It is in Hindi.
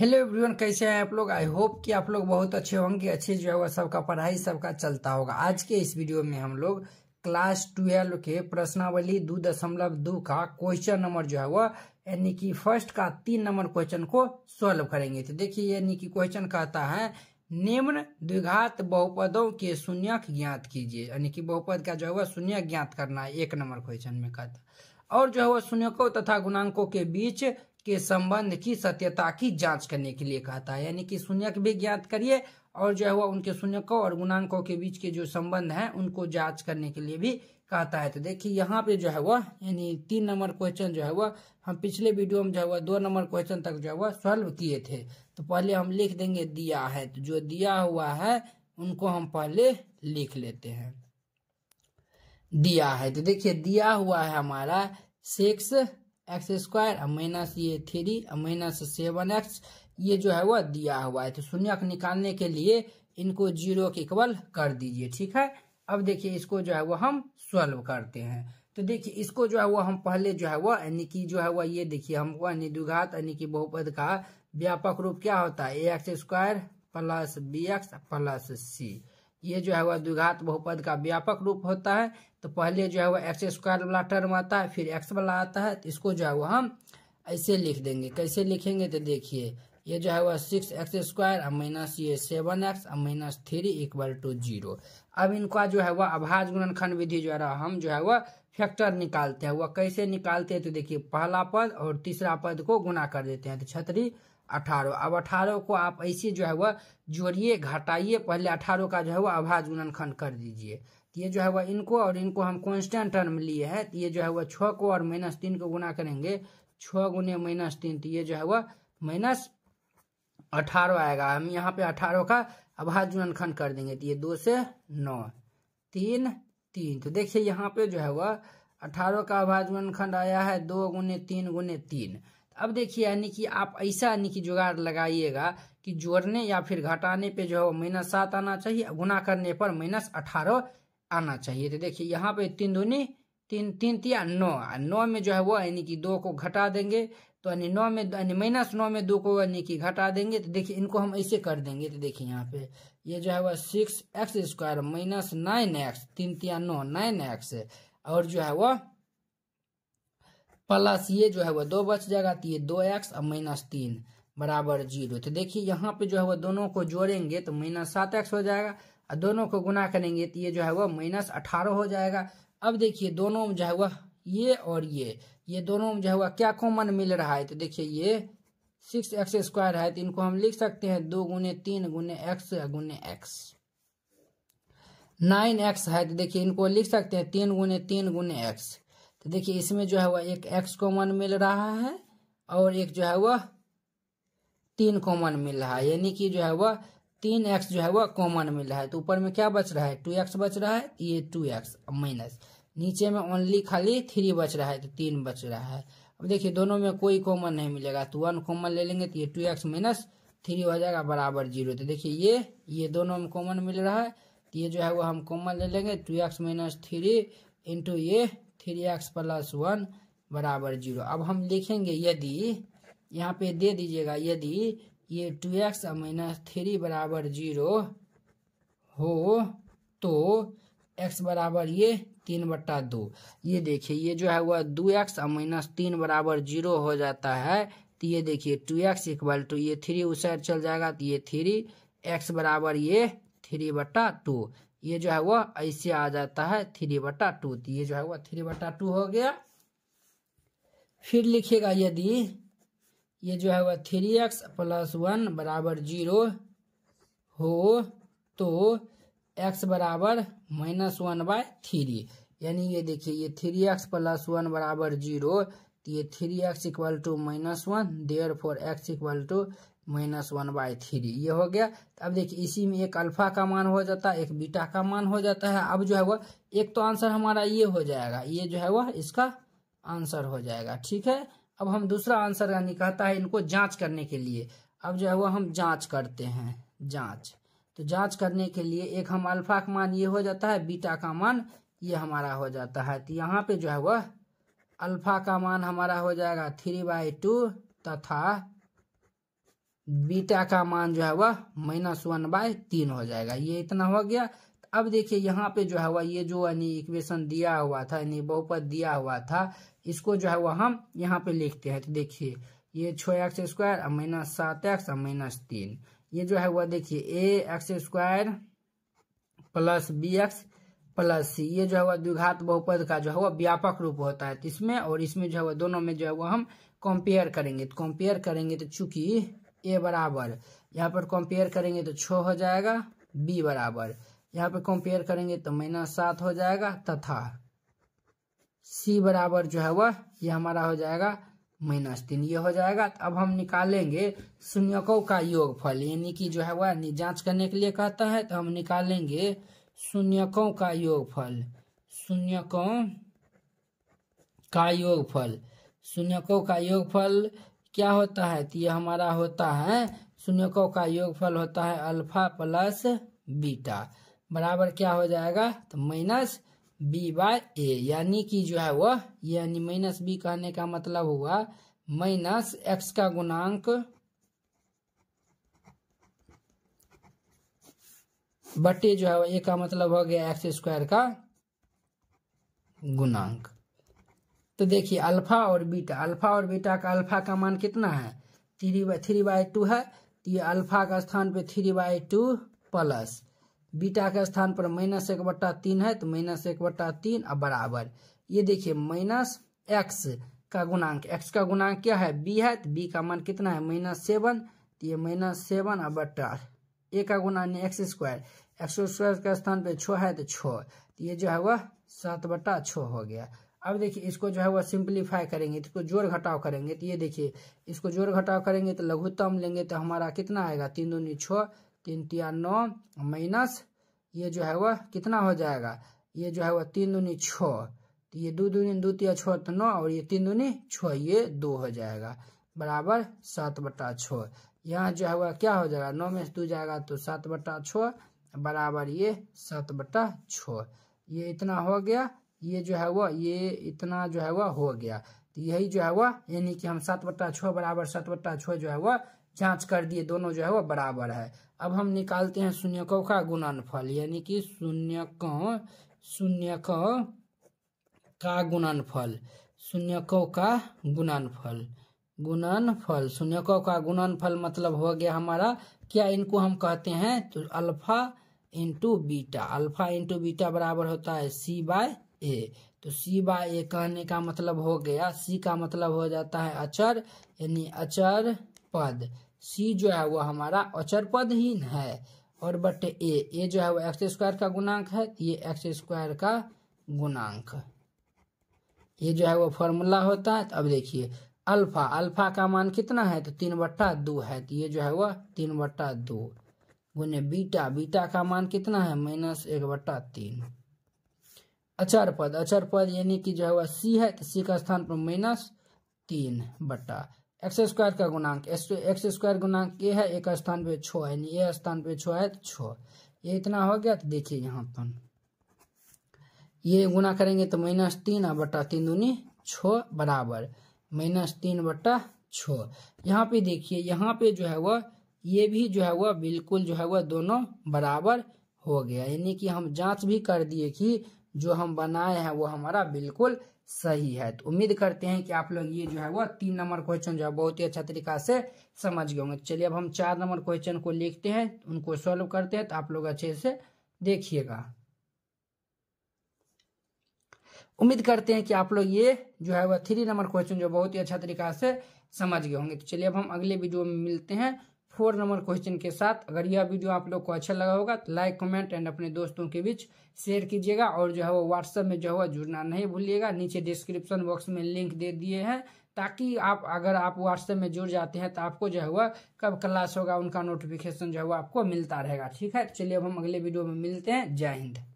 हेलो एवरीवन कैसे हैं आप लोग आई होप कि आप लोग बहुत अच्छे होंगे अच्छे जो है वह सबका पढ़ाई सबका चलता होगा आज के इस वीडियो में हम लोग क्लास ट्वेल्व के प्रश्नावली दो दशमलव दो का क्वेश्चन नंबर जो है वह यानी कि फर्स्ट का तीन नंबर क्वेश्चन को सॉल्व करेंगे तो देखिए यानी कि क्वेश्चन कहता है निम्न द्विघात बहुपदों के शून्य ज्ञात कीजिए यानी कि बहुपद का जो है वह शून्य ज्ञात करना है एक नंबर क्वेश्चन में कहता और जो है वह शून्यकों तथा गुणांकों के बीच के संबंध की सत्यता की जांच करने के लिए कहता है यानी कि शून्यक भी ज्ञात करिए और जो है वह उनके शून्यकों और गुणांकों के बीच के जो संबंध हैं उनको जांच करने के लिए भी कहता है तो देखिए यहाँ पे जो है वह यानी तीन नंबर क्वेश्चन जो है वह हम पिछले वीडियो में जो है वह दो नंबर क्वेश्चन तक जो है वह सॉल्व किए थे तो पहले हम लिख देंगे दिया है तो जो दिया हुआ है उनको हम पहले लिख लेते हैं दिया है तो देखिए दिया हुआ है हमारा सेक्स एक्स स्क्वायर और माइनस ये थ्री और माइनस सेवन एक्स ये जो है वह दिया हुआ है तो शून्य निकालने के लिए इनको जीरो के इक्वल कर दीजिए ठीक है अब देखिए इसको जो है वह हम सॉल्व करते हैं तो देखिए इसको जो है वह हम पहले जो है वह यानी कि जो है वह ये देखिए हम यानी दुघात यानी कि बहुपद का व्यापक रूप क्या होता है a x square plus b x plus c ये जो है वह द्विघात बहुपद का व्यापक रूप होता है तो पहले जो है वह एक्स स्क्वायर वाला टर्म आता है फिर एक्स वाला आता है तो इसको जो है वह हम ऐसे लिख देंगे कैसे लिखेंगे तो देखिए ये जो है वह सिक्स एक्स स्क्वायर और माइनस ये सेवन एक्स और minus three equal to zero अब इनका जो है वह अभाज गुणनखंड विधि जो है हम जो है वह फैक्टर निकालते हैं वह कैसे निकालते हैं तो देखिए पहला पद और तीसरा पद को गुना कर देते हैं तो छतरी अठारह अब अठारह को आप ऐसे जो है वह जोड़िए घटाइए पहले अठारह का जो है वह अभाज खंड कर दीजिए तो ये जो है वह इनको और इनको हम कॉन्स्टेंट टर्म लिए हैं तो ये जो है वह छः को और माइनस तीन को गुना करेंगे छः गुने माइनस तीन तो ये जो है वह माइनस अठारह आएगा हम यहाँ पे अठारह का अभाज खंड कर देंगे तो ये दो से नौ तीन तीन तो देखिए यहाँ पे जो है वह अठारह का अभाज खंड आया है दो गुने तीन गुने तीन अब देखिए यानी कि आप ऐसा यानी कि जुगाड़ लगाइएगा कि जोड़ने या फिर घटाने पे जो है माइनस सात आना चाहिए गुना करने पर माइनस अठारह आना चाहिए तो देखिए यहाँ पे तीन दूनी तीन तीन तिया नौ नौ में जो है वो यानी कि दो को घटा देंगे तो यानी नौ में यानी माइनस नौ में दो को यानी कि घटा देंगे तो देखिए इनको हम ऐसे कर देंगे तो देखिए यहाँ पे ये जो है वह six x square minus nine x तीन तिया नौ नाइन एक्स और जो है वह प्लस ये जो है वह दो बच जाएगा तो ये दो एक्स और माइनस तीन बराबर जीरो तो देखिए यहाँ पे जो है वो दोनों को जोड़ेंगे तो माइनस सात एक्स हो जाएगा और दोनों को गुना करेंगे तो ये जो है वो माइनस अठारह हो जाएगा अब देखिए दोनों में जो है वह ये और ये ये दोनों में जो है वह क्या कॉमन मिल रहा है तो देखिए ये सिक्स एक्स स्क्वायर है तो इनको हम लिख सकते हैं दो गुने तीन गुने एक्स गुने एक्स नाइन एक्स है तो देखिए इनको लिख सकते हैं तीन गुने तीन गुने एक्स तो देखिए इसमें जो है वह एक एक्स कॉमन मिल रहा है और एक जो है वह तीन कॉमन मिल रहा है यानी कि जो है वह तीन एक्स जो है वह कॉमन मिल रहा है तो ऊपर में क्या बच रहा है टू एक्स बच रहा है तो ये टू एक्स माइनस नीचे में ओनली खाली थ्री बच रहा है तो तीन बच रहा है अब देखिए दोनों में कोई कॉमन नहीं मिलेगा तो वन कॉमन ले लेंगे तो ये टू एक्स माइनस थ्री हो जाएगा बराबर जीरो तो देखिए ये ये दोनों में कॉमन मिल रहा है तो ये जो है वो हम कॉमन ले लेंगे two x minus three into ये थ्री एक्स प्लस वन बराबर जीरो अब हम लिखेंगे यदि यहाँ पे दे दीजिएगा यदि ये टू एक्स माइनस थ्री बराबर जीरो हो तो एक्स बराबर ये तीन बट्टा दो ये देखिए ये जो है वह दो एक्स माइनस तीन बराबर जीरो हो जाता है तो ये देखिए टू एक्स इक्वल टू ये थ्री उस साइड चल जाएगा तो ये थ्री एक्स बराबर ये थ्री बट्टा टू ये जो है वह ऐसे आ जाता है थ्री बटा टू तो ये जो है वह थ्री बटा टू हो गया फिर लिखिएगा यदि ये जो है वह थ्री एक्स प्लस वन बराबर जीरो हो तो एक्स बराबर माइनस वन बाय थ्री यानी ये देखिए ये थ्री एक्स प्लस वन बराबर जीरो तो ये three x equal to minus one therefore x equal to minus one by three ये हो गया तो अब देखिए इसी में एक अल्फा का मान हो जाता है एक बीटा का मान हो जाता है अब जो है वह एक तो आंसर हमारा ये हो जाएगा ये जो है वह इसका आंसर हो जाएगा ठीक है अब हम दूसरा आंसर यानी कहता है इनको जांच करने के लिए अब जो है वह हम जांच करते हैं जांच तो जांच करने के लिए एक हम अल्फा का मान ये हो जाता है बीटा का मान ये हमारा हो जाता है तो यहाँ पे जो है वह अल्फा का मान हमारा हो जाएगा थ्री बाई टू तथा बीटा का मान जो है वह माइनस वन बाय तीन हो जाएगा ये इतना हो गया अब देखिए यहाँ पे जो है वह ये जो यानी इक्वेशन दिया हुआ था यानी बहुपद दिया हुआ था इसको जो है वह हम यहाँ पे लिखते हैं तो देखिए ये छ एक्स स्क्वायर और माइनस सात एक्स और माइनस तीन ये जो है वह देखिए a x square plus b x plus c ये जो है वह द्विघात बहुपद का जो है वह व्यापक रूप होता है तो इसमें और इसमें जो है वह दोनों में जो है वह हम कंपेयर करेंगे तो कंपेयर करेंगे तो चूंकि ए बराबर यहाँ पर कंपेयर करेंगे तो छ हो जाएगा बी बराबर यहाँ पर कंपेयर करेंगे तो माइनस सात हो जाएगा तथा सी बराबर जो है वह यह हमारा हो जाएगा माइनस तीन ये हो जाएगा तो अब हम निकालेंगे शून्यकों का योगफल यानी कि जो है वह जांच करने के लिए कहता है तो हम निकालेंगे शून्यकों का योगफल शून्यकों का योगफल शून्यकों का योगफल क्या होता है तो यह हमारा होता है शून्यकों का योगफल होता है अल्फा प्लस बीटा बराबर क्या हो जाएगा तो माइनस बी बाय ए यानी कि जो है वह यानी माइनस बी कहने का मतलब हुआ माइनस एक्स का गुणांक बटे जो है ए का मतलब हो गया एक्स स्क्वायर का गुणांक तो देखिए अल्फा और बीटा अल्फा और बीटा का अल्फा का मान कितना है three by three by two है तो ये अल्फा का स्थान पे three by two plus beta के स्थान पर माइनस एक बट्टा तीन है तो माइनस एक बट्टा तीन अब बराबर ये देखिए माइनस एक्स का गुणांक एक्स का गुणांक क्या है बी है तो बी का मान कितना है माइनस सेवन तो ये माइनस सेवन अब बट्टा ए का गुना एक्स स्क्वायर एक्स स्क्वायर के स्थान पर छो है तो छो तो ये जो है वह सात बट्टा छ हो गया अब देखिए इसको जो है वह सिंप्लीफाई करेंगे तो इसको जोड़ घटाव करेंगे तो ये देखिए इसको जोड़ घटाव करेंगे तो लघुत्तम लेंगे तो हमारा कितना आएगा तीन दूनी छः तीन तिया नौ माइनस ये जो है वह कितना हो जाएगा ये जो है वह तीन दूनी छः तो ये दो दूनी दो तिया छः तो नौ और ये तीन दूनी छः ये दो हो जाएगा बराबर सात बटा छः यहाँ जो है वह क्या हो जाएगा नौ में से दो जाएगा तो सात बटा छः बराबर ये सात बटा छः ये इतना हो गया ये जो है वह ये इतना जो है वह हो गया तो यही जो है वह यानी कि हम सात बट्टा छः बराबर सात बट्टा छः जो है वह जांच कर दिए दोनों जो है वह बराबर है अब हम निकालते हैं शून्यकों का गुणनफल यानी कि शून्यकों शून्यकों का गुणनफल शून्यकों का गुणनफल गुणनफल शून्यकों का गुणनफल मतलब हो गया हमारा क्या इनको हम कहते हैं तो alpha into beta alpha into beta बराबर होता है सी बाय ए तो सी बाय ए कहने का मतलब हो गया सी का मतलब हो जाता है अचर यानी अचर पद सी जो है वो हमारा अचर पद ही है और बटे ए ए जो है वो एक्स स्क्वायर का गुणांक है ये एक्स स्क्वायर का गुणांक ये जो है वो फॉर्मूला होता है तो अब देखिए अल्फा अल्फा का मान कितना है तो तीन बट्टा दो है तो ये जो है वह तीन बट्टा दो गुने बीटा बीटा का मान कितना है माइनस एक बट्टा तीन अचर पद अचर पद यानी कि जो है वह सी है तो सी का स्थान पर माइनस तीन बट्टा एक्स स्क्वायर का गुणांक एक्स स्क्वायर गुणांक ए है एक स्थान पे छो यानी ए स्थान पे छो है तो छो ये इतना हो गया तो देखिए यहाँ पर ये गुना करेंगे तो माइनस तीन और बट्टा तीन दूनी छो बराबर माइनस तीन बट्टा छो यहाँ पे देखिए यहाँ पे जो है वह ये भी जो है वह बिल्कुल जो है वह दोनों बराबर हो गया यानी कि हम जांच भी कर दिए कि जो हम बनाए हैं वो हमारा बिल्कुल सही है तो उम्मीद करते हैं कि आप लोग ये जो है वो तीन नंबर क्वेश्चन जो है बहुत ही अच्छा तरीका से समझ गए होंगे चलिए अब हम चार नंबर क्वेश्चन को लिखते हैं उनको सॉल्व करते हैं तो आप लोग अच्छे से देखिएगा उम्मीद करते हैं कि आप लोग ये जो है वह थ्री नंबर क्वेश्चन जो बहुत ही अच्छा तरीका से समझ गए होंगे तो चलिए अब हम अगले वीडियो में मिलते हैं फोर नंबर क्वेश्चन के साथ अगर यह वीडियो आप लोग को अच्छा लगा होगा तो लाइक कमेंट एंड अपने दोस्तों के बीच शेयर कीजिएगा और जो है वो व्हाट्सएप में जो है जुड़ना नहीं भूलिएगा नीचे डिस्क्रिप्शन बॉक्स में लिंक दे दिए हैं ताकि आप अगर आप व्हाट्सएप में जुड़ जाते हैं तो आपको जो है वह कब क्लास होगा उनका नोटिफिकेशन जो है वो आपको मिलता रहेगा ठीक है तो चलिए अब हम अगले वीडियो में मिलते हैं जय हिंद